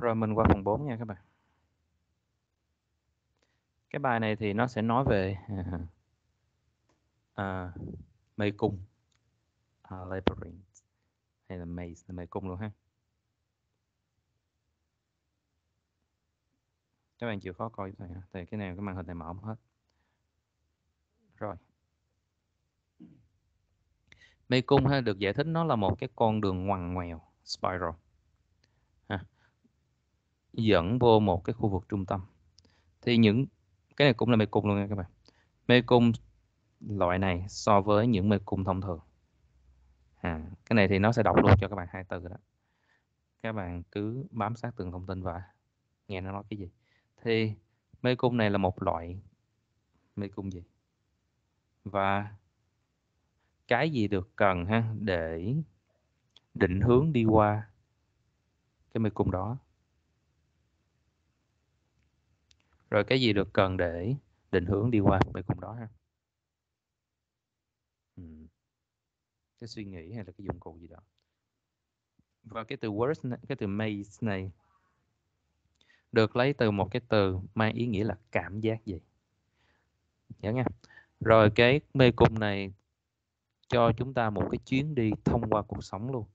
Rồi mình qua phần 4 nha các bạn. Cái bài này thì nó sẽ nói về à, mê cung, à, labyrinth hay là maze là mê cung luôn ha. Các bạn chịu khó coi thầy thầy cái này cái màn hình này mở không hết. Rồi. Mê cung ha được giải thích nó là một cái con đường ngoằn ngoèo spiral. Ha dẫn vô một cái khu vực trung tâm thì những cái này cũng là mê cung luôn nha các bạn mê cung loại này so với những mê cung thông thường à, cái này thì nó sẽ đọc luôn cho các bạn hai từ đó các bạn cứ bám sát từng thông tin và nghe nó nói cái gì thì mê cung này là một loại mê cung gì và cái gì được cần ha để định hướng đi qua cái mê cung đó rồi cái gì được cần để định hướng đi qua về cùng đó ha ừ. cái suy nghĩ hay là cái dụng cụ gì đó và cái từ words này, cái từ maze này được lấy từ một cái từ mang ý nghĩa là cảm giác gì nhớ nha rồi cái mê cung này cho chúng ta một cái chuyến đi thông qua cuộc sống luôn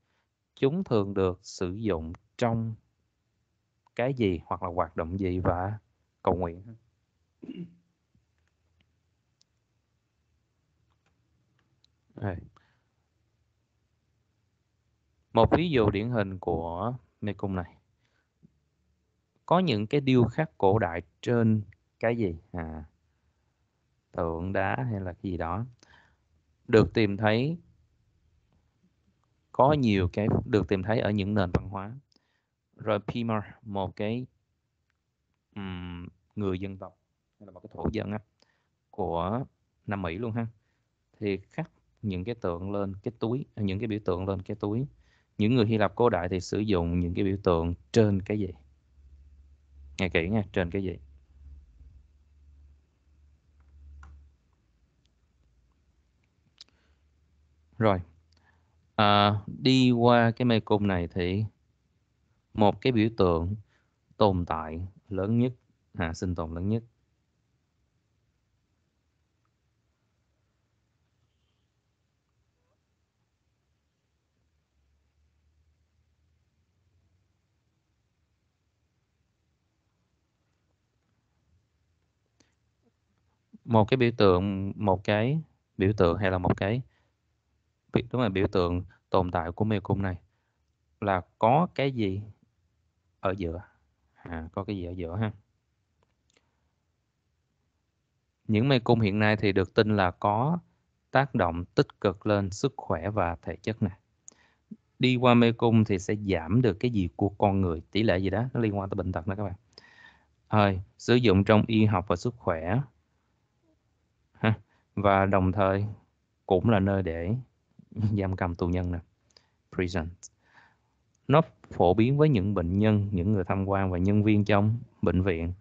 chúng thường được sử dụng trong cái gì hoặc là hoạt động gì và cầu nguyện Đây. một ví dụ điển hình của mê cung này có những cái điêu khắc cổ đại trên cái gì à tượng đá hay là cái gì đó được tìm thấy có nhiều cái được tìm thấy ở những nền văn hóa rồi Pimer một cái um, người dân tộc hay là một cái thổ dân á của Nam Mỹ luôn ha thì khắc những cái tượng lên cái túi à, những cái biểu tượng lên cái túi những người Hy Lạp cổ đại thì sử dụng những cái biểu tượng trên cái gì nghe kỹ nha trên cái gì rồi à, đi qua cái mê cung này thì một cái biểu tượng tồn tại lớn nhất à, sinh tồn lớn nhất một cái biểu tượng một cái biểu tượng hay là một cái đúng là biểu tượng tồn tại của mê cung này là có cái gì ở giữa à, có cái gì ở giữa ha những mê cung hiện nay thì được tin là có tác động tích cực lên sức khỏe và thể chất này đi qua mê cung thì sẽ giảm được cái gì của con người tỷ lệ gì đó nó liên quan tới bệnh tật đó các bạn rồi sử dụng trong y học và sức khỏe và đồng thời cũng là nơi để giam cầm tù nhân nè prison nó phổ biến với những bệnh nhân những người tham quan và nhân viên trong bệnh viện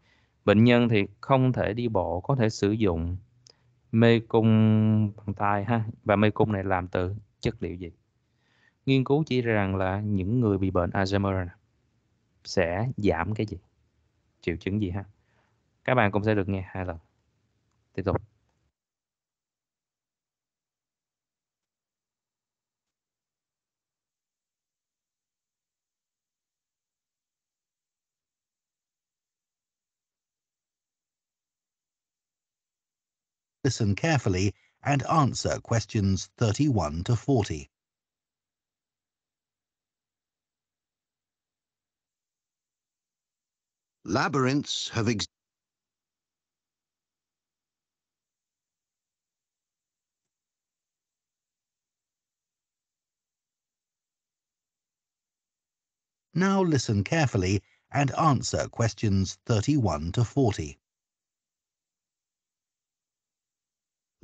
Bệnh nhân thì không thể đi bộ, có thể sử dụng mê cung bằng tay ha và mê cung này làm từ chất liệu gì? Nghiên cứu chỉ ra rằng là những người bị bệnh Alzheimer sẽ giảm cái gì? Triệu chứng gì ha? Các bạn cũng sẽ được nghe hai lần. Tiếp tục. listen carefully, and answer questions 31 to 40. Labyrinths have Now listen carefully and answer questions 31 to 40.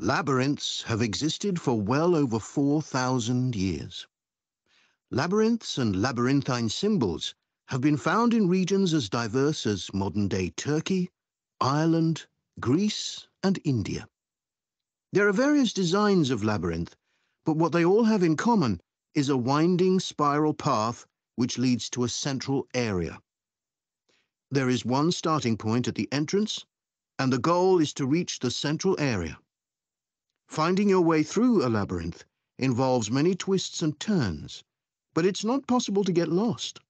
Labyrinths have existed for well over 4,000 years. Labyrinths and labyrinthine symbols have been found in regions as diverse as modern-day Turkey, Ireland, Greece, and India. There are various designs of labyrinth, but what they all have in common is a winding spiral path which leads to a central area. There is one starting point at the entrance, and the goal is to reach the central area. Finding your way through a labyrinth involves many twists and turns, but it's not possible to get lost,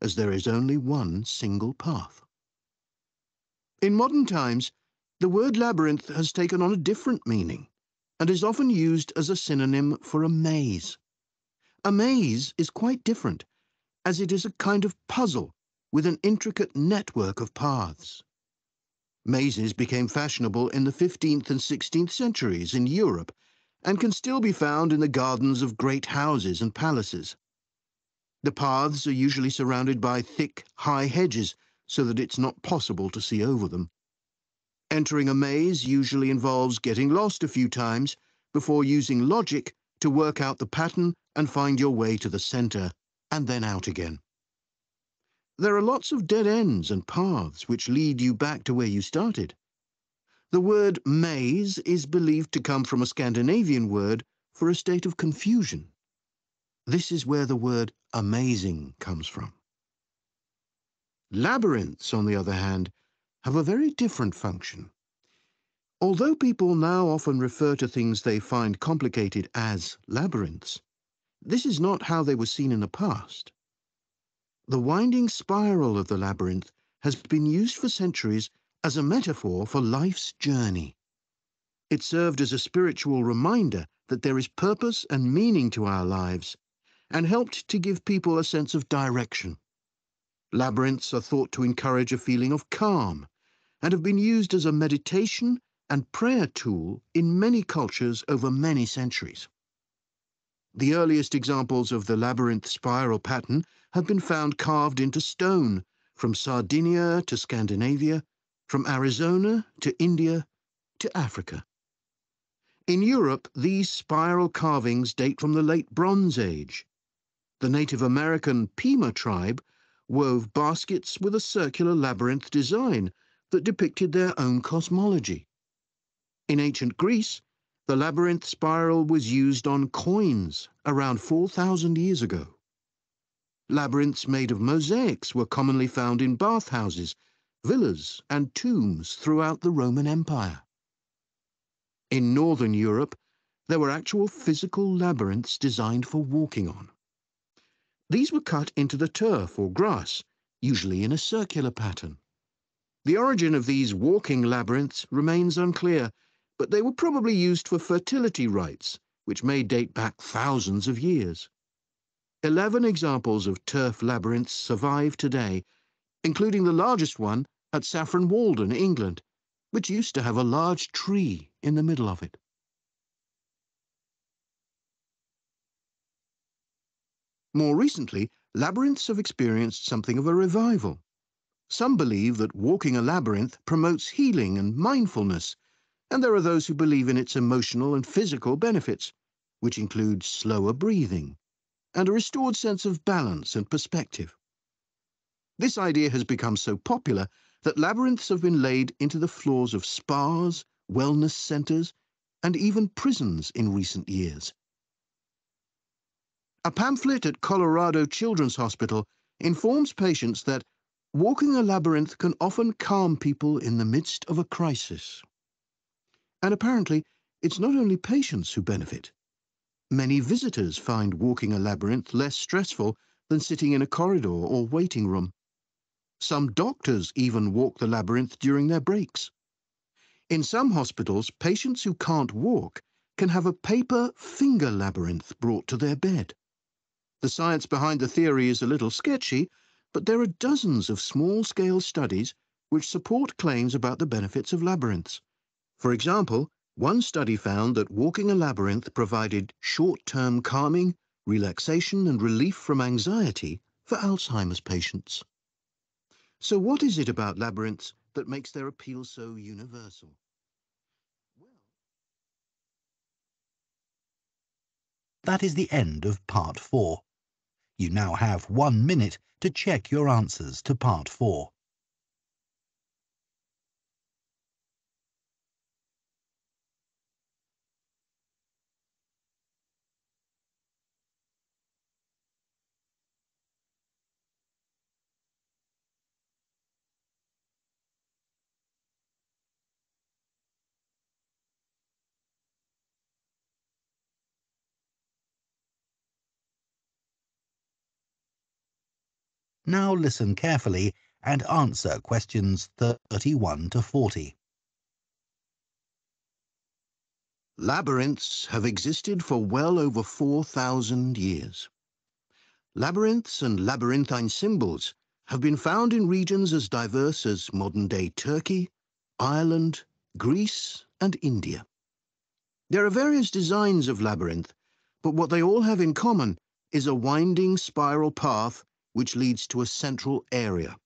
as there is only one single path. In modern times, the word labyrinth has taken on a different meaning and is often used as a synonym for a maze. A maze is quite different, as it is a kind of puzzle with an intricate network of paths. Mazes became fashionable in the 15th and 16th centuries in Europe and can still be found in the gardens of great houses and palaces. The paths are usually surrounded by thick, high hedges so that it's not possible to see over them. Entering a maze usually involves getting lost a few times before using logic to work out the pattern and find your way to the center, and then out again. There are lots of dead ends and paths which lead you back to where you started. The word maze is believed to come from a Scandinavian word for a state of confusion. This is where the word amazing comes from. Labyrinths, on the other hand, have a very different function. Although people now often refer to things they find complicated as labyrinths, this is not how they were seen in the past. The winding spiral of the labyrinth has been used for centuries as a metaphor for life's journey. It served as a spiritual reminder that there is purpose and meaning to our lives, and helped to give people a sense of direction. Labyrinths are thought to encourage a feeling of calm and have been used as a meditation and prayer tool in many cultures over many centuries. The earliest examples of the labyrinth spiral pattern have been found carved into stone from Sardinia to Scandinavia, from Arizona to India to Africa. In Europe, these spiral carvings date from the late Bronze Age. The Native American Pima tribe wove baskets with a circular labyrinth design that depicted their own cosmology. In ancient Greece, the labyrinth spiral was used on coins around 4,000 years ago. Labyrinths made of mosaics were commonly found in bathhouses, villas, and tombs throughout the Roman Empire. In Northern Europe, there were actual physical labyrinths designed for walking on. These were cut into the turf or grass, usually in a circular pattern. The origin of these walking labyrinths remains unclear, but they were probably used for fertility rites, which may date back thousands of years. Eleven examples of turf labyrinths survive today, including the largest one at Saffron Walden, England, which used to have a large tree in the middle of it. More recently, labyrinths have experienced something of a revival. Some believe that walking a labyrinth promotes healing and mindfulness, and there are those who believe in its emotional and physical benefits, which include slower breathing, and a restored sense of balance and perspective. This idea has become so popular that labyrinths have been laid into the floors of spas, wellness centres, and even prisons in recent years. A pamphlet at Colorado Children's Hospital informs patients that walking a labyrinth can often calm people in the midst of a crisis. And apparently, it's not only patients who benefit. Many visitors find walking a labyrinth less stressful than sitting in a corridor or waiting room. Some doctors even walk the labyrinth during their breaks. In some hospitals, patients who can't walk can have a paper finger labyrinth brought to their bed. The science behind the theory is a little sketchy, but there are dozens of small-scale studies which support claims about the benefits of labyrinths. For example, one study found that walking a labyrinth provided short-term calming, relaxation and relief from anxiety for Alzheimer's patients. So what is it about labyrinths that makes their appeal so universal? That is the end of part four. You now have one minute to check your answers to part four. Now listen carefully and answer questions 31 to 40. Labyrinths have existed for well over 4,000 years. Labyrinths and labyrinthine symbols have been found in regions as diverse as modern-day Turkey, Ireland, Greece and India. There are various designs of labyrinth, but what they all have in common is a winding spiral path which leads to a central area.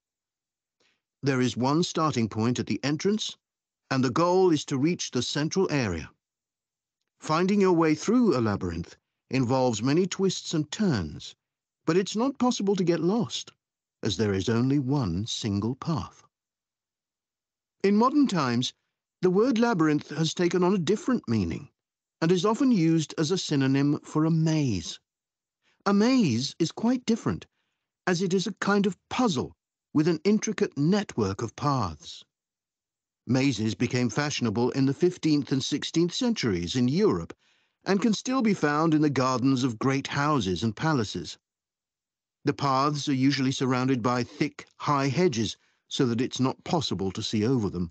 There is one starting point at the entrance, and the goal is to reach the central area. Finding your way through a labyrinth involves many twists and turns, but it's not possible to get lost, as there is only one single path. In modern times, the word labyrinth has taken on a different meaning and is often used as a synonym for a maze. A maze is quite different as it is a kind of puzzle with an intricate network of paths. Mazes became fashionable in the 15th and 16th centuries in Europe and can still be found in the gardens of great houses and palaces. The paths are usually surrounded by thick, high hedges so that it's not possible to see over them.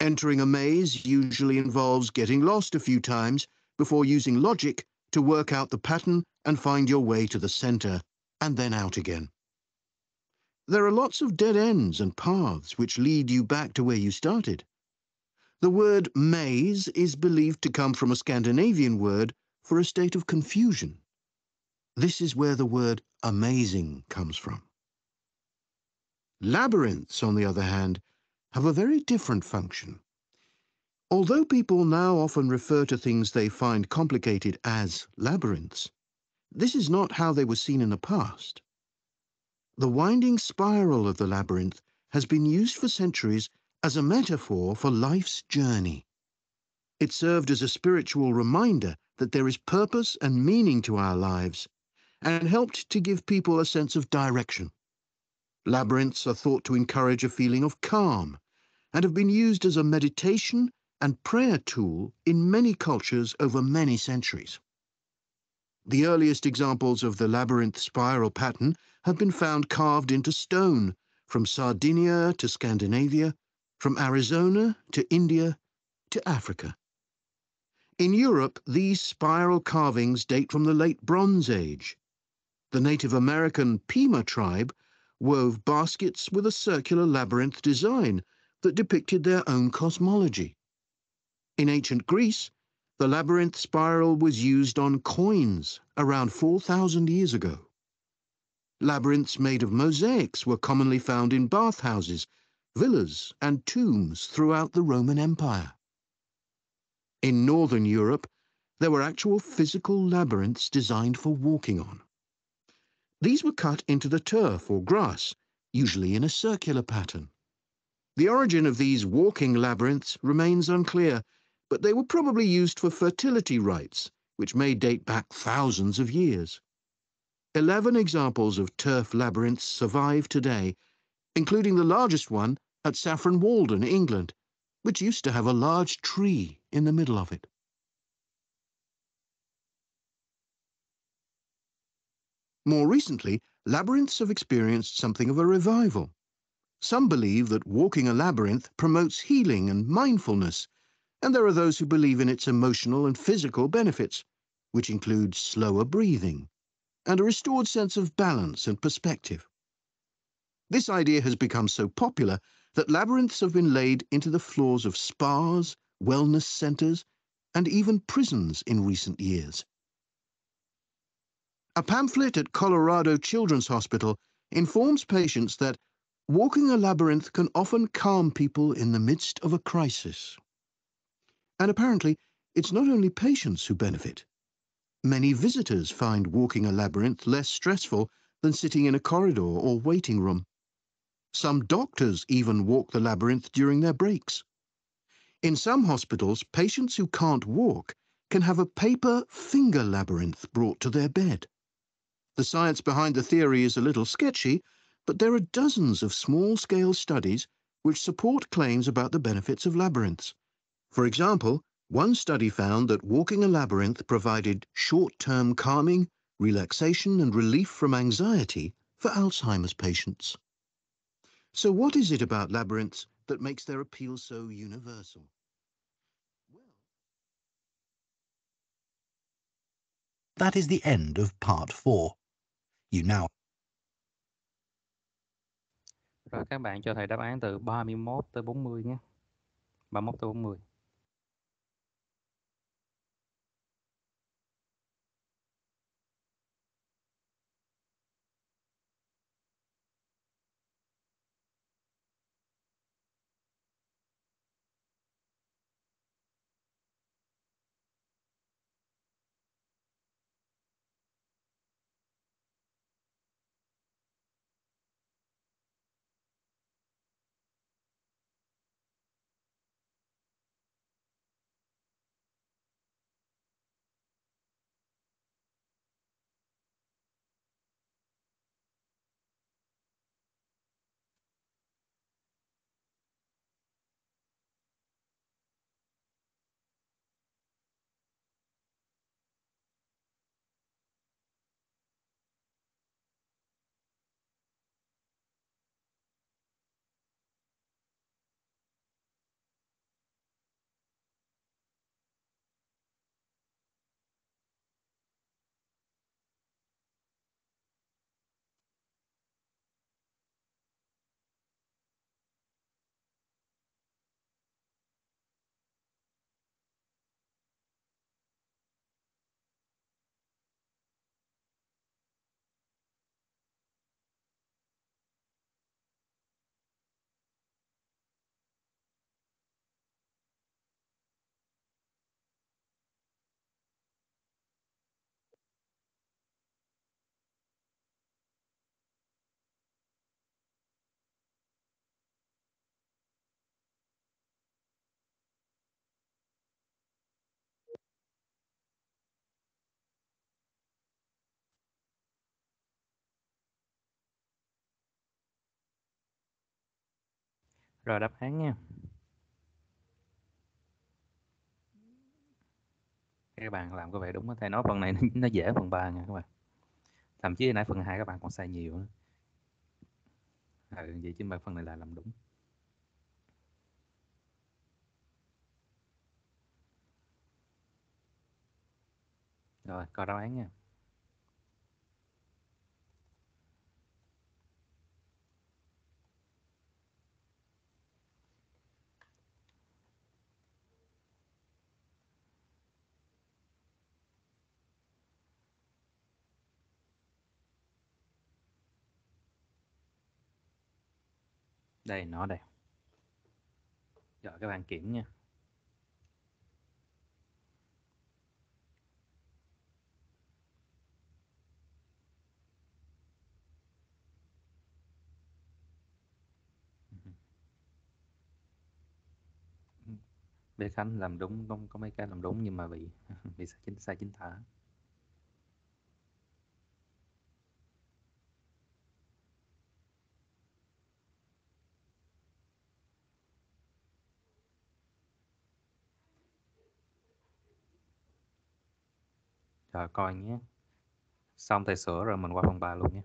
Entering a maze usually involves getting lost a few times before using logic to work out the pattern and find your way to the center and then out again. There are lots of dead ends and paths which lead you back to where you started. The word maze is believed to come from a Scandinavian word for a state of confusion. This is where the word amazing comes from. Labyrinths, on the other hand, have a very different function. Although people now often refer to things they find complicated as labyrinths, this is not how they were seen in the past. The winding spiral of the labyrinth has been used for centuries as a metaphor for life's journey. It served as a spiritual reminder that there is purpose and meaning to our lives, and helped to give people a sense of direction. Labyrinths are thought to encourage a feeling of calm, and have been used as a meditation and prayer tool in many cultures over many centuries. The earliest examples of the labyrinth spiral pattern have been found carved into stone from Sardinia to Scandinavia, from Arizona to India to Africa. In Europe, these spiral carvings date from the late Bronze Age. The Native American Pima tribe wove baskets with a circular labyrinth design that depicted their own cosmology. In ancient Greece, the labyrinth spiral was used on coins around 4,000 years ago. Labyrinths made of mosaics were commonly found in bathhouses, villas and tombs throughout the Roman Empire. In Northern Europe, there were actual physical labyrinths designed for walking on. These were cut into the turf or grass, usually in a circular pattern. The origin of these walking labyrinths remains unclear, but they were probably used for fertility rites, which may date back thousands of years. Eleven examples of turf labyrinths survive today, including the largest one at Saffron Walden, England, which used to have a large tree in the middle of it. More recently, labyrinths have experienced something of a revival. Some believe that walking a labyrinth promotes healing and mindfulness, and there are those who believe in its emotional and physical benefits, which include slower breathing and a restored sense of balance and perspective. This idea has become so popular that labyrinths have been laid into the floors of spas, wellness centres, and even prisons in recent years. A pamphlet at Colorado Children's Hospital informs patients that walking a labyrinth can often calm people in the midst of a crisis. And apparently, it's not only patients who benefit. Many visitors find walking a labyrinth less stressful than sitting in a corridor or waiting room. Some doctors even walk the labyrinth during their breaks. In some hospitals, patients who can't walk can have a paper finger labyrinth brought to their bed. The science behind the theory is a little sketchy, but there are dozens of small-scale studies which support claims about the benefits of labyrinths. For example, one study found that walking a labyrinth provided short-term calming, relaxation and relief from anxiety for Alzheimer's patients. So what is it about labyrinths that makes their appeal so universal? That is the end of part 4. You now Rồi các bạn cho thầy đáp án từ 31 tới 40 nhé. 31 tới 40. rồi đáp án nha các bạn làm có vẻ đúng có nói phần này nó dễ phần 3 nha các bạn thậm chí nãy phần 2 các bạn còn sai nhiều ừ, vậy chứ mà phần này là làm đúng rồi coi đáp án nha đây nó đây đợi các bạn kiểm nha Bé Khánh làm đúng không có mấy cái làm đúng nhưng mà bị bị sai chính sai chính tả coi nhé xong thầy sửa rồi mình qua phần 3 luôn nhé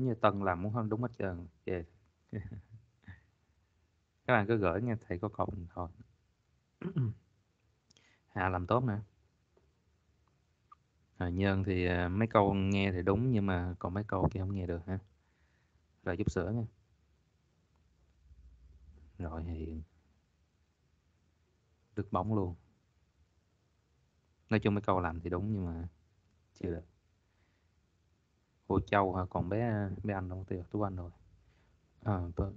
giống như tân làm muốn không đúng hết trơn về yeah. các bạn cứ gửi nghe thầy có cậu mình thôi hà làm tốt nè à, nhân thì mấy câu nghe thì đúng nhưng mà còn mấy câu kia không nghe được ha rồi giúp sửa nha rồi hiện được bóng luôn nói chung mấy câu làm thì đúng nhưng mà chưa được cô châu hả còn bé bé anh đâu tiêu tú anh rồi à, tôi...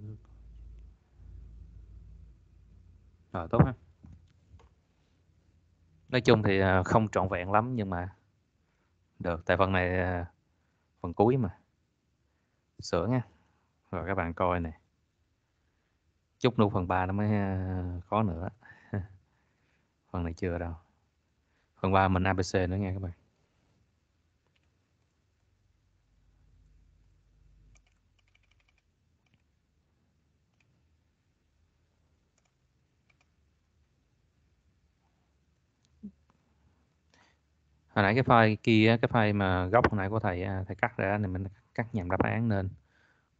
rồi tốt ha nói chung thì ờ, không trọn vẹn lắm nhưng mà được tại phần này ờ, phần cuối mà sửa nha rồi các bạn coi này chút nu phần 3 nó mới ờ, khó nữa phần này chưa đâu phần 3 mình abc nữa nha các bạn hồi nãy cái file kia cái file mà gốc hồi nãy của thầy thầy cắt ra thì mình cắt nhầm đáp án nên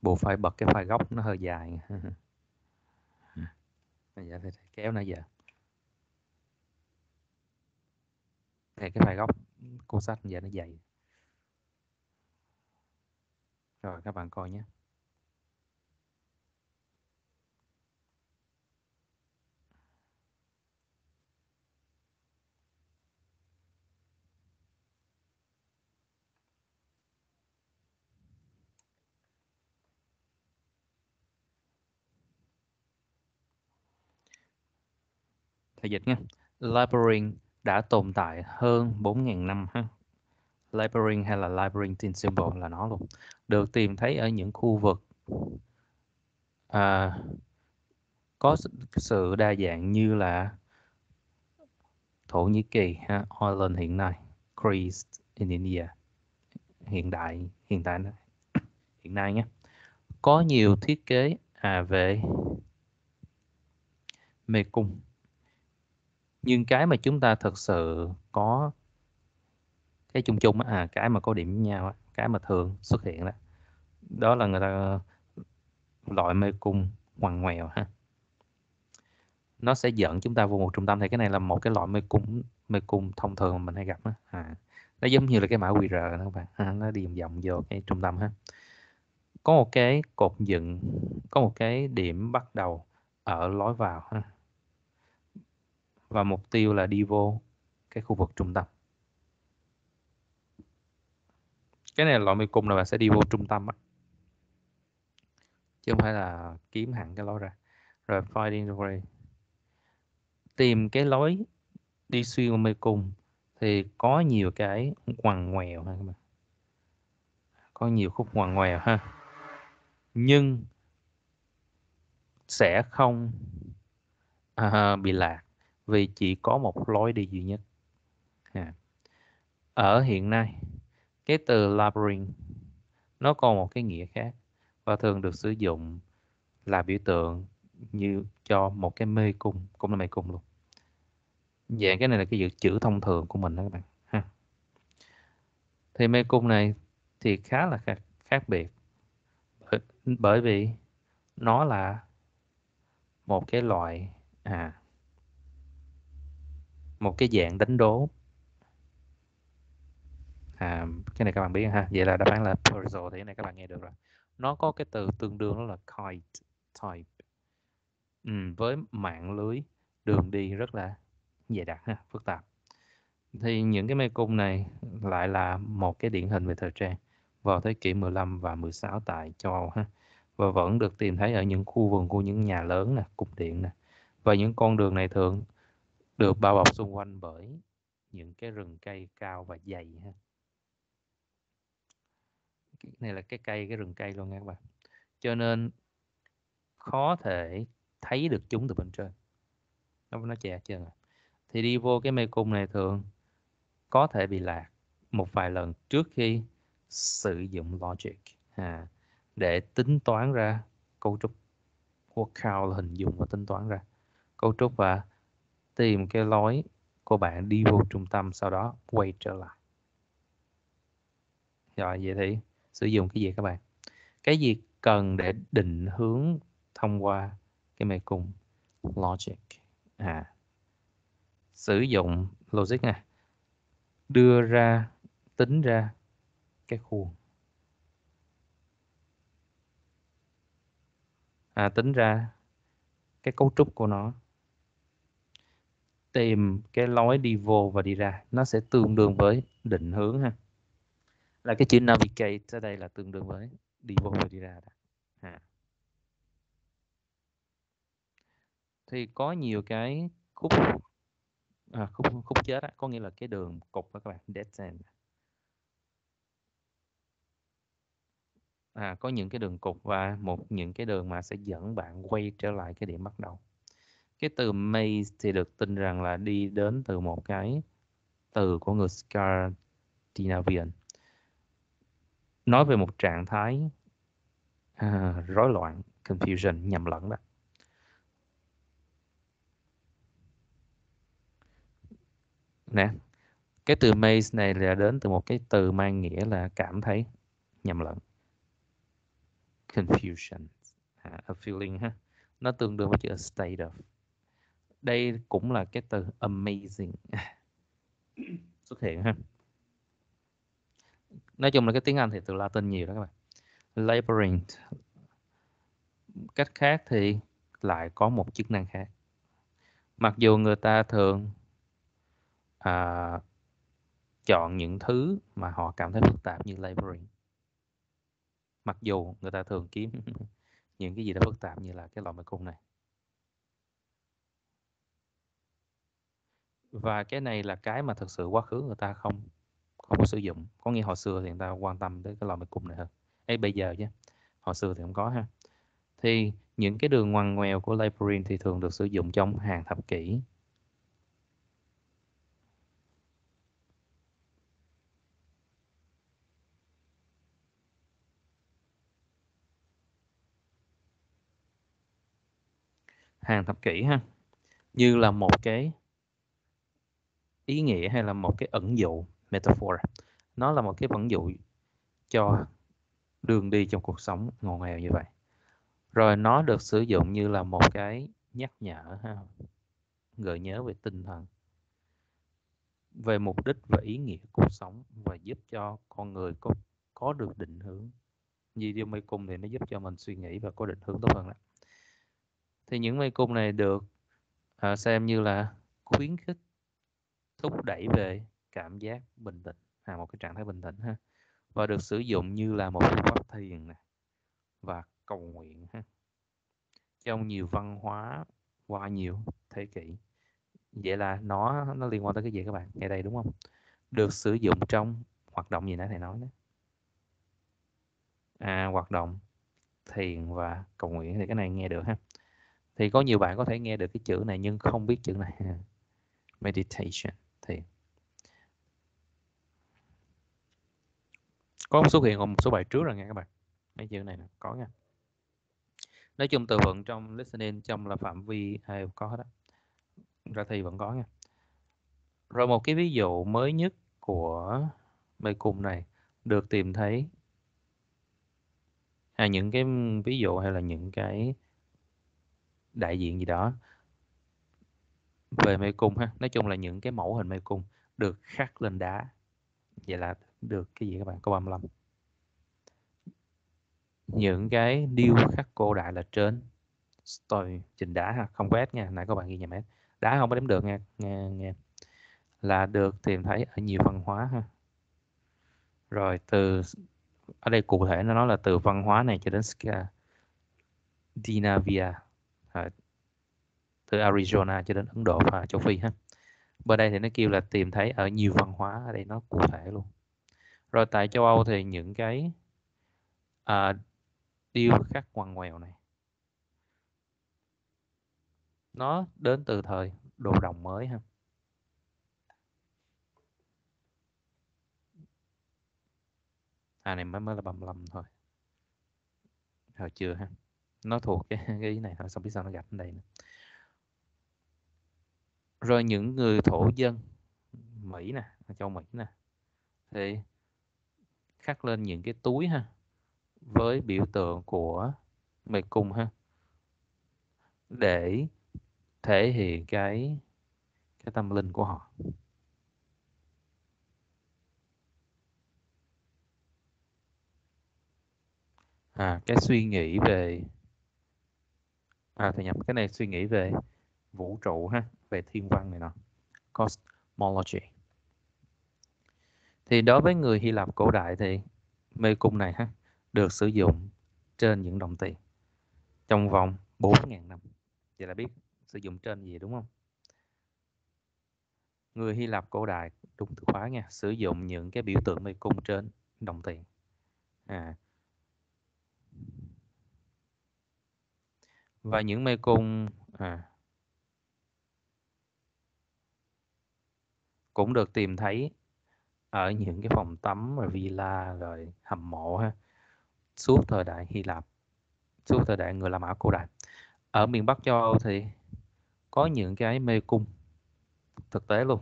bộ phải bật cái file gốc nó hơi dài dạ giờ thầy kéo nãy giờ thì cái file gốc cuốn sách giờ nó dày rồi các bạn coi nhé thầy dịch nha labyrinth đã tồn tại hơn 4.000 năm ha labyrinth hay là labyrinthine symbol là nó luôn được tìm thấy ở những khu vực à, có sự đa dạng như là Thổ Nhĩ Kỳ, ha, Ireland hiện nay, Greece, in India hiện đại hiện tại hiện nay nhé có nhiều thiết kế à, về mê cung nhưng cái mà chúng ta thật sự có cái chung chung à cái mà có điểm nhau cái mà thường xuất hiện đó đó là người ta loại mê cung ngoằn ngoèo ha nó sẽ dẫn chúng ta vô một trung tâm thì cái này là một cái loại mê cung mê cung thông thường mà mình hay gặp đó. À, nó giống như là cái mã QR đó các bạn à, nó đi vòng vòng vô cái trung tâm ha có một cái cột dựng có một cái điểm bắt đầu ở lối vào ha và mục tiêu là đi vô cái khu vực trung tâm cái này là loại mê cung là bạn sẽ đi vô trung tâm á chứ không phải là kiếm hẳn cái lối ra rồi finding the way tìm cái lối đi xuyên qua mê cung thì có nhiều cái quằn ngoèo ha các bạn có nhiều khúc ngoằn ngoèo ha nhưng sẽ không uh, bị lạc vì chỉ có một lối đi duy nhất. Ở hiện nay, cái từ labyrinth nó còn một cái nghĩa khác và thường được sử dụng là biểu tượng như cho một cái mê cung cũng là mê cung luôn dạng cái này là cái dự chữ thông thường của mình đó các bạn ha thì mê cung này thì khá là khác, khác biệt bởi, bởi vì nó là một cái loại à một cái dạng đánh đố à, cái này các bạn biết ha vậy là đáp án là puzzle thì cái này các bạn nghe được rồi nó có cái từ tương đương đó là kite type ừ, với mạng lưới đường đi rất là dày đặc ha phức tạp thì những cái mê cung này lại là một cái điển hình về thời trang vào thế kỷ 15 và 16 tại châu Âu ha và vẫn được tìm thấy ở những khu vườn của những nhà lớn nè, cung điện nè và những con đường này thường được bao bọc xung quanh bởi những cái rừng cây cao và dày ha này là cái cây cái rừng cây luôn nha các bạn cho nên khó thể thấy được chúng từ bên trên nó nó che chân rồi thì đi vô cái mê cung này thường có thể bị lạc một vài lần trước khi sử dụng logic à, để tính toán ra cấu trúc workout là hình dung và tính toán ra cấu trúc và tìm cái lối của bạn đi vô trung tâm sau đó quay trở lại rồi vậy thì sử dụng cái gì các bạn cái gì cần để định hướng thông qua cái mê cung logic à sử dụng logic nè đưa ra tính ra cái khuôn à, tính ra cái cấu trúc của nó tìm cái lối đi vô và đi ra nó sẽ tương đương với định hướng ha là cái chữ navigate ở đây là tương đương với đi vô và đi ra đó. À. thì có nhiều cái khúc à, khúc khúc chết đó có nghĩa là cái đường cục đó các bạn dead end à, có những cái đường cục và một những cái đường mà sẽ dẫn bạn quay trở lại cái điểm bắt đầu cái từ maze thì được tin rằng là đi đến từ một cái từ của người Scandinavian nói về một trạng thái à, rối loạn confusion nhầm lẫn đó nè cái từ maze này là đến từ một cái từ mang nghĩa là cảm thấy nhầm lẫn confusion à, a feeling ha nó tương đương với chữ state of đây cũng là cái từ amazing xuất hiện ha nói chung là cái tiếng Anh thì từ Latin nhiều đó các bạn labyrinth cách khác thì lại có một chức năng khác mặc dù người ta thường à, chọn những thứ mà họ cảm thấy phức tạp như labyrinth mặc dù người ta thường kiếm những cái gì đó phức tạp như là cái lò mê cung này và cái này là cái mà thực sự quá khứ người ta không không có sử dụng có nghĩa hồi xưa thì người ta quan tâm tới cái loại mạch cung này hơn ấy bây giờ chứ hồi xưa thì không có ha thì những cái đường ngoằn ngoèo của library thì thường được sử dụng trong hàng thập kỷ hàng thập kỷ ha như là một cái ý nghĩa hay là một cái ẩn dụ metaphor nó là một cái ẩn dụ cho đường đi trong cuộc sống ngọt nghèo như vậy rồi nó được sử dụng như là một cái nhắc nhở ha gợi nhớ về tinh thần về mục đích và ý nghĩa cuộc sống và giúp cho con người có có được định hướng Như video mê cung thì nó giúp cho mình suy nghĩ và có định hướng tốt hơn đó. thì những mê cung này được à, xem như là khuyến khích thúc đẩy về cảm giác bình tĩnh à một cái trạng thái bình tĩnh ha và được sử dụng như là một phương pháp thiền này và cầu nguyện ha trong nhiều văn hóa qua nhiều thế kỷ vậy là nó nó liên quan tới cái gì các bạn nghe đây đúng không được sử dụng trong hoạt động gì nãy thầy nói đó à, hoạt động thiền và cầu nguyện thì cái này nghe được ha thì có nhiều bạn có thể nghe được cái chữ này nhưng không biết chữ này meditation thì có xuất hiện ở một số bài trước rồi nha các bạn mấy chữ này có nha nói chung từ vựng trong listening trong là phạm vi hay có hết đó ra thì vẫn có nha rồi một cái ví dụ mới nhất của bài cùng này được tìm thấy hay à, những cái ví dụ hay là những cái đại diện gì đó về mê cung ha nói chung là những cái mẫu hình mê cung được khắc lên đá vậy là được cái gì các bạn câu 35 những cái điêu khắc cổ đại là trên tôi trình đá ha không vét nha nãy các bạn ghi nhà mét đá không có đếm được nha nghe, nghe là được tìm thấy ở nhiều văn hóa ha rồi từ ở đây cụ thể nó nói là từ văn hóa này cho đến dinavia từ Arizona cho đến Ấn Độ và châu Phi ha bên đây thì nó kêu là tìm thấy ở nhiều văn hóa ở đây nó cụ thể luôn rồi tại châu Âu thì những cái à, điêu khắc quằn quèo này nó đến từ thời đồ đồng mới ha à này mới mới là bầm lầm thôi hồi chưa ha nó thuộc cái cái này thôi xong biết sao nó gạch ở đây nữa rồi những người thổ dân Mỹ nè châu Mỹ nè thì khắc lên những cái túi ha với biểu tượng của mê cung ha để thể hiện cái cái tâm linh của họ à cái suy nghĩ về à thì nhập cái này suy nghĩ về vũ trụ ha về thiên văn này nọ cosmology thì đối với người Hy Lạp cổ đại thì mê cung này ha được sử dụng trên những đồng tiền trong vòng 4.000 năm vậy là biết sử dụng trên gì đúng không người Hy Lạp cổ đại đúng từ khóa nha sử dụng những cái biểu tượng mê cung trên đồng tiền à. và những mê cung à, cũng được tìm thấy ở những cái phòng tắm rồi villa rồi hầm mộ ha suốt thời đại Hy Lạp suốt thời đại người La Mã cổ đại ở miền Bắc châu Âu thì có những cái mê cung thực tế luôn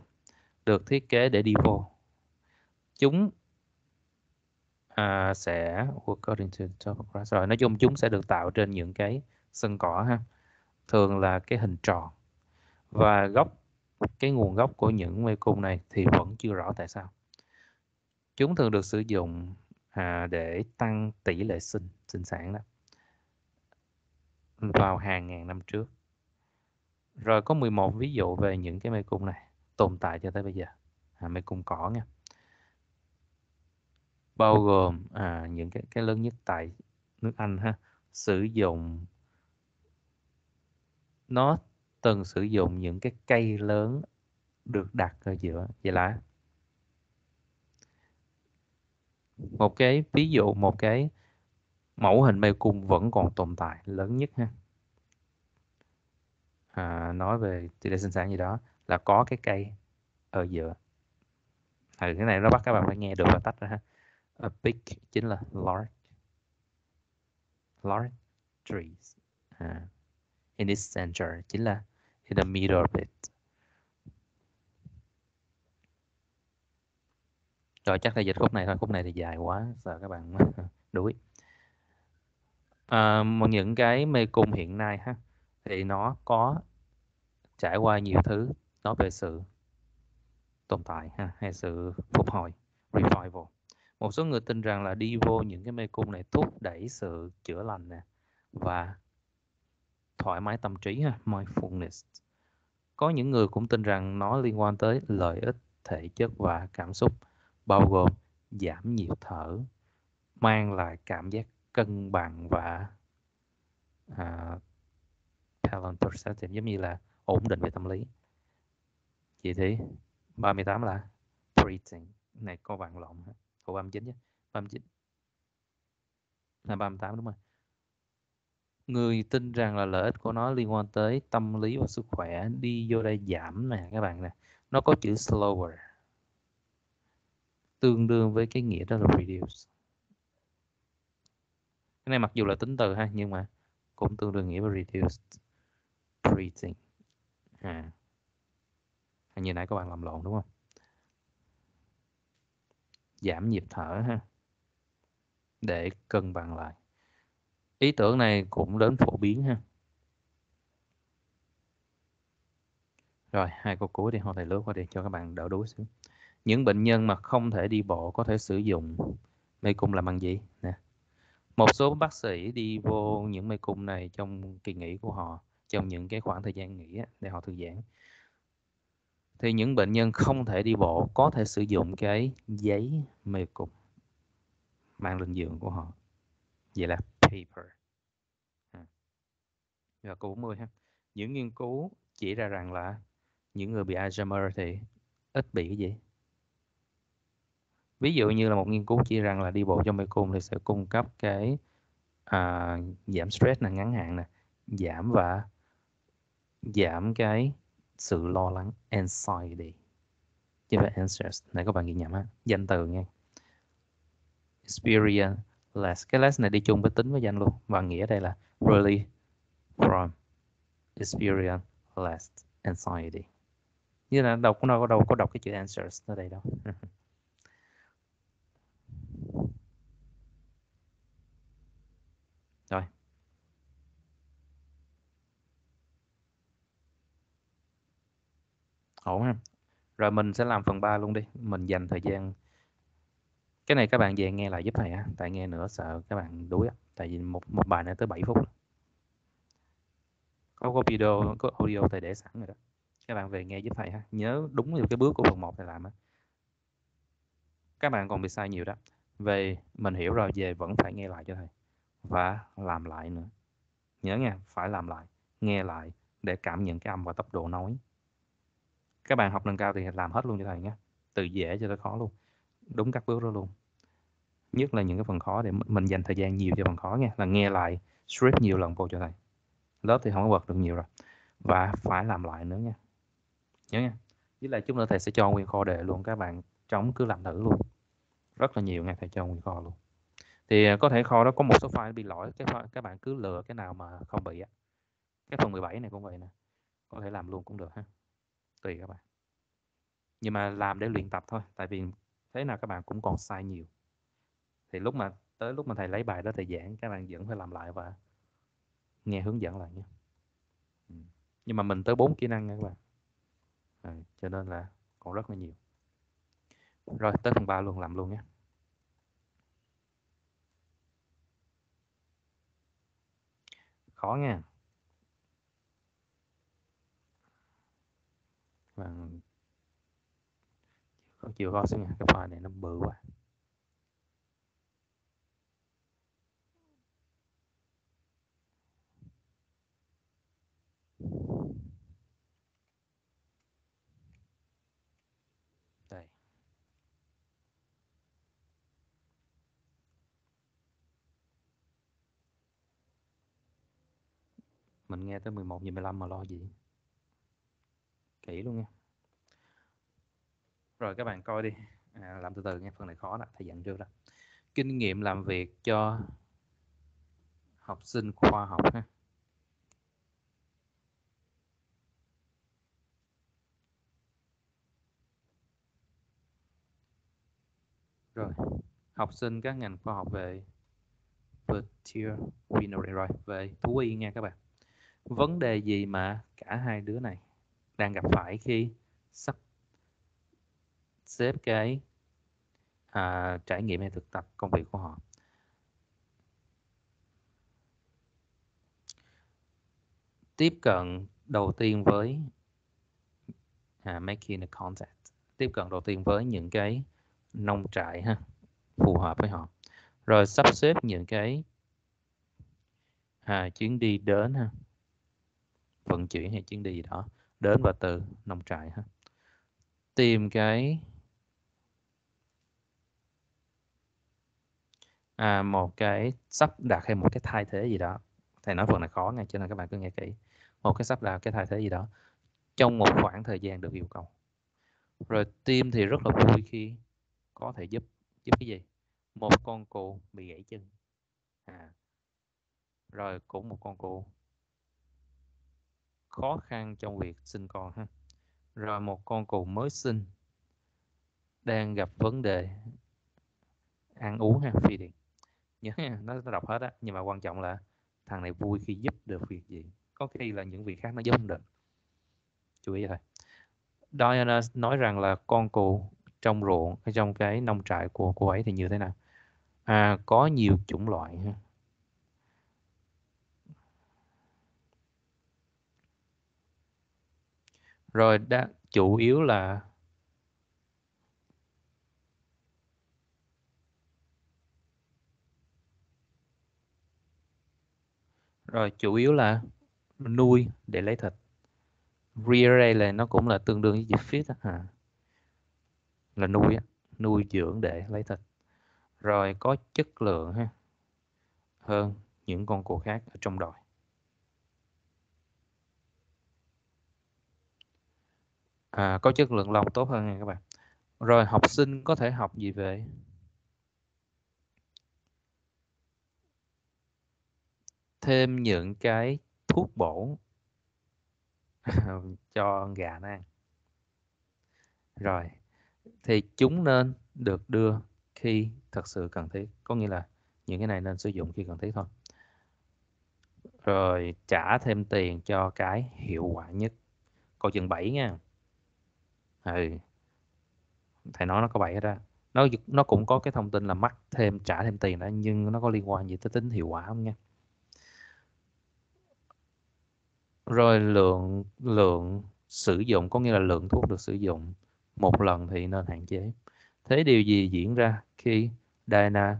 được thiết kế để đi vô chúng à, sẽ according to topography rồi nói chung chúng sẽ được tạo trên những cái sân cỏ ha thường là cái hình tròn và góc cái nguồn gốc của những mê cung này thì vẫn chưa rõ tại sao chúng thường được sử dụng à, để tăng tỷ lệ sinh sinh sản đó vào hàng ngàn năm trước rồi có 11 ví dụ về những cái mê cung này tồn tại cho tới bây giờ à, mê cung cỏ nha bao gồm à, những cái cái lớn nhất tại nước Anh ha sử dụng nó từng sử dụng những cái cây lớn được đặt ở giữa vậy là một cái ví dụ một cái mẫu hình mê cung vẫn còn tồn tại lớn nhất ha à, nói về tỷ lệ sinh sản gì đó là có cái cây ở giữa à, cái này nó bắt các bạn phải nghe được và tách ra ha a big chính là large large trees à, in its center chính là in a mid orbit rồi chắc là dịch khúc này thôi khúc này thì dài quá sợ các bạn đuối à, một những cái mê cung hiện nay ha thì nó có trải qua nhiều thứ nói về sự tồn tại ha hay sự phục hồi revival một số người tin rằng là đi vô những cái mê cung này thúc đẩy sự chữa lành nè và thoải mái tâm trí ha mindfulness có những người cũng tin rằng nó liên quan tới lợi ích thể chất và cảm xúc, bao gồm giảm nhịp thở, mang lại cảm giác cân bằng và à, talent giống như là ổn định về tâm lý. vậy thì 38 là preaching. Này có vàng lộn, hả? Thủ 39 chứ. 39. Là 38 đúng rồi người tin rằng là lợi ích của nó liên quan tới tâm lý và sức khỏe đi vô đây giảm nè các bạn nè nó có chữ slower tương đương với cái nghĩa đó là reduce cái này mặc dù là tính từ ha nhưng mà cũng tương đương nghĩa với reduce breathing à như nãy các bạn làm lộn đúng không giảm nhịp thở ha để cân bằng lại ý tưởng này cũng đến phổ biến ha rồi hai câu cuối đi hoặc thầy lướt qua đi cho các bạn đỡ đuối xíu những bệnh nhân mà không thể đi bộ có thể sử dụng mê cung làm bằng gì nè một số bác sĩ đi vô những mê cung này trong kỳ nghỉ của họ trong những cái khoảng thời gian nghỉ để họ thư giãn thì những bệnh nhân không thể đi bộ có thể sử dụng cái giấy mê cung mang lên giường của họ vậy là paper. Và ừ. câu 40 ha. Những nghiên cứu chỉ ra rằng là những người bị Alzheimer thì ít bị cái gì? Ví dụ như là một nghiên cứu chỉ rằng là đi bộ trong mê cung thì sẽ cung cấp cái à, giảm stress là ngắn hạn nè, giảm và giảm cái sự lo lắng anxiety chứ phải anxious này các bạn ghi nhầm á danh từ nghe experience Less cái less này đi chung với tính với danh luôn và nghĩa đây là really from experience less anxiety như là đâu cũng đâu có đâu có đọc cái chữ answers ở đây đâu rồi ổn ha rồi mình sẽ làm phần 3 luôn đi mình dành thời gian cái này các bạn về nghe lại giúp thầy á tại nghe nữa sợ các bạn đuối á tại vì một một bài này tới 7 phút có có video có audio thầy để sẵn rồi đó các bạn về nghe giúp thầy ha nhớ đúng được cái bước của phần 1 thầy làm á các bạn còn bị sai nhiều đó về mình hiểu rồi về vẫn phải nghe lại cho thầy và làm lại nữa nhớ nha phải làm lại nghe lại để cảm nhận cái âm và tốc độ nói các bạn học nâng cao thì làm hết luôn cho thầy nhé từ dễ cho tới khó luôn đúng các bước đó luôn nhất là những cái phần khó để mình dành thời gian nhiều cho phần khó nha là nghe lại script nhiều lần vô cho thầy lớp thì không có bật được nhiều rồi và phải làm lại nữa nha nhớ nha với lại chúng nữa thầy sẽ cho nguyên kho đề luôn các bạn trống cứ làm thử luôn rất là nhiều nha thầy cho nguyên kho luôn thì à, có thể kho đó có một số file bị lỗi cái file, các bạn cứ lựa cái nào mà không bị á cái phần 17 này cũng vậy nè có thể làm luôn cũng được ha tùy các bạn nhưng mà làm để luyện tập thôi tại vì thế nào các bạn cũng còn sai nhiều thì lúc mà tới lúc mà thầy lấy bài đó thầy giảng các bạn vẫn phải làm lại và nghe hướng dẫn lại nhé ừ. nhưng mà mình tới bốn kỹ năng nha các bạn à, cho nên là còn rất là nhiều rồi tới phần ba luôn làm luôn nhé khó nha bạn khó chịu khó xuống nha cái file này nó bự quá mình nghe tới 11 giờ 15 mà lo gì kỹ luôn nha rồi các bạn coi đi à, làm từ từ nha phần này khó đó thầy dặn chưa đó kinh nghiệm làm việc cho học sinh khoa học ha rồi học sinh các ngành khoa học về Peter Winery rồi về thú y nha các bạn vấn đề gì mà cả hai đứa này đang gặp phải khi sắp xếp cái à, trải nghiệm hay thực tập công việc của họ tiếp cận đầu tiên với à, making a contact tiếp cận đầu tiên với những cái nông trại ha phù hợp với họ rồi sắp xếp những cái à, chuyến đi đến ha vận chuyển hay chuyến đi gì đó đến và từ nông trại ha tìm cái à, một cái sắp đặt hay một cái thay thế gì đó thầy nói phần này khó nghe cho nên các bạn cứ nghe kỹ một cái sắp đặt cái thay thế gì đó trong một khoảng thời gian được yêu cầu rồi tim thì rất là vui khi có thể giúp giúp cái gì một con cô bị gãy chân à rồi cũng một con cô khó khăn trong việc sinh con ha rồi một con cù mới sinh đang gặp vấn đề ăn uống ha feeding nhớ nó, nó đọc hết á nhưng mà quan trọng là thằng này vui khi giúp được việc gì có khi là những việc khác nó giúp không được chú ý thôi Diana nói rằng là con cụ trong ruộng hay trong cái nông trại của cô ấy thì như thế nào à, có nhiều chủng loại ha. rồi đa, chủ yếu là rồi chủ yếu là nuôi để lấy thịt rear đây là nó cũng là tương đương với dịch feed hả, à. là nuôi nuôi dưỡng để lấy thịt rồi có chất lượng ha hơn những con cua khác ở trong đồi à, có chất lượng lòng tốt hơn nha các bạn rồi học sinh có thể học gì về thêm những cái thuốc bổ cho gà nè. rồi thì chúng nên được đưa khi thật sự cần thiết có nghĩa là những cái này nên sử dụng khi cần thiết thôi rồi trả thêm tiền cho cái hiệu quả nhất câu chừng 7 nha Ừ. Thầy nói nó có vậy hết á. Nó nó cũng có cái thông tin là mắc thêm trả thêm tiền đó nhưng nó có liên quan gì tới tính hiệu quả không nha. Rồi lượng lượng sử dụng có nghĩa là lượng thuốc được sử dụng một lần thì nên hạn chế. Thế điều gì diễn ra khi Diana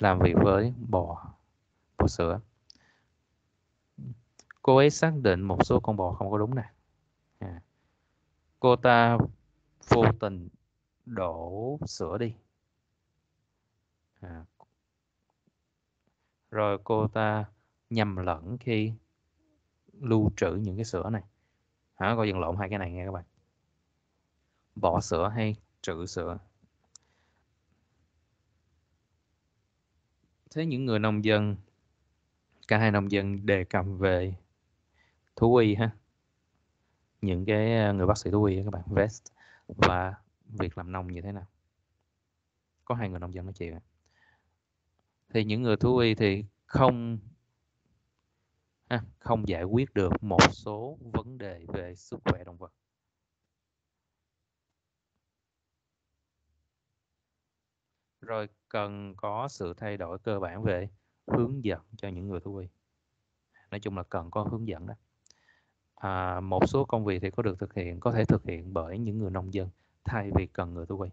làm việc với bò bò sữa? Cô ấy xác định một số con bò không có đúng nè cô ta vô tình đổ sữa đi à. rồi cô ta nhầm lẫn khi lưu trữ những cái sữa này hả coi dần lộn hai cái này nghe các bạn bỏ sữa hay trữ sữa thế những người nông dân cả hai nông dân đề cập về thú y ha những cái ờ, người bác sĩ thú y các bạn vest và việc làm nông như thế nào có hai người nông dân nói chuyện thì những người thú y thì không không giải quyết được một số vấn đề về sức khỏe động vật rồi cần có sự thay đổi cơ bản về hướng dẫn cho những người thú y nói chung là cần có hướng dẫn đó à, một số công việc thì có được thực hiện có thể thực hiện bởi những người nông dân thay vì cần người thú y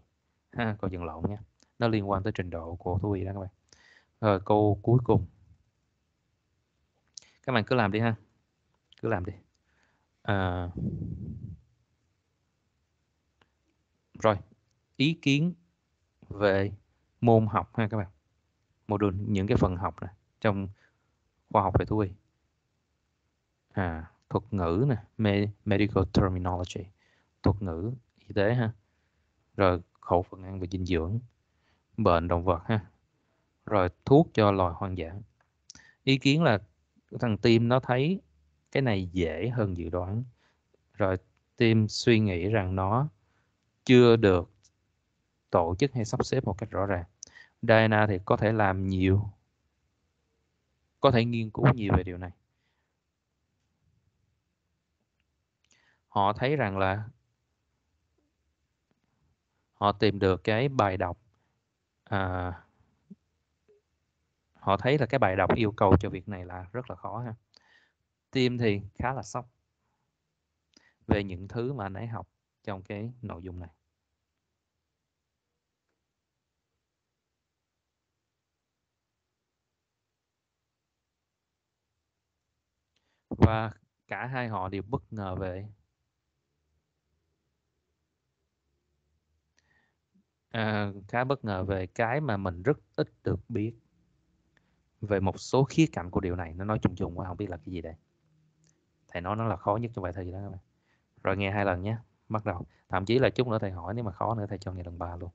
ha Câu dừng lộn nha nó liên quan tới trình độ của thú y đó các bạn rồi câu cuối cùng các bạn cứ làm đi ha cứ làm đi à... rồi ý kiến về môn học ha các bạn mô đun những cái phần học này trong khoa học về thú y à thuật ngữ nè medical terminology thuật ngữ y tế ha rồi khẩu phần ăn và dinh dưỡng bệnh động vật ha rồi thuốc cho loài hoang dã ý kiến là thằng tim nó thấy cái này dễ hơn dự đoán rồi tim suy nghĩ rằng nó chưa được tổ chức hay sắp xếp một cách rõ ràng Diana thì có thể làm nhiều có thể nghiên cứu nhiều về điều này họ thấy rằng là họ tìm được cái bài đọc à, họ thấy là cái bài đọc yêu cầu cho việc này là rất là khó ha tim thì khá là sốc về những thứ mà anh ấy học trong cái nội dung này và cả hai họ đều bất ngờ về à, khá bất ngờ về cái mà mình rất ít được biết về một số khía cạnh của điều này nó nói chung chung quá không biết là cái gì đây thầy nói nó là khó nhất trong bài thi đó các bạn rồi nghe hai lần nhé bắt đầu thậm chí là chút nữa thầy hỏi nếu mà khó nữa thầy cho nghe lần ba luôn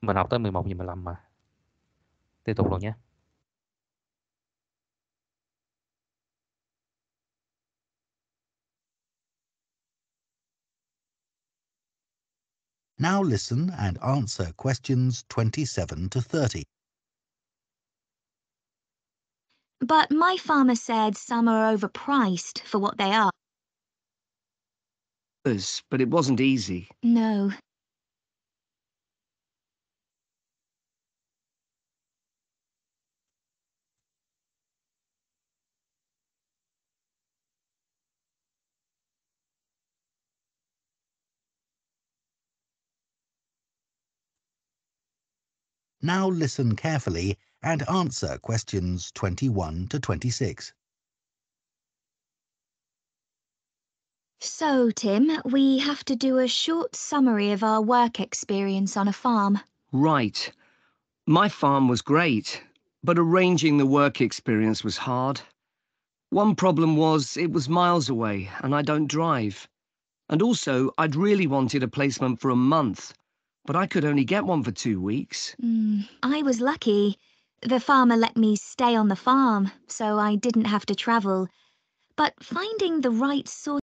mình học tới 11 giờ 15 mà tiếp tục luôn nhé Now listen and answer questions 27 to 30. But my farmer said some are overpriced for what they are. But it wasn't easy. No, Now listen carefully and answer questions 21 to 26. So, Tim, we have to do a short summary of our work experience on a farm. Right. My farm was great, but arranging the work experience was hard. One problem was it was miles away and I don't drive. And also, I'd really wanted a placement for a month, but I could only get one for two weeks. Mm, I was lucky. The farmer let me stay on the farm, so I didn't have to travel. But finding the right sort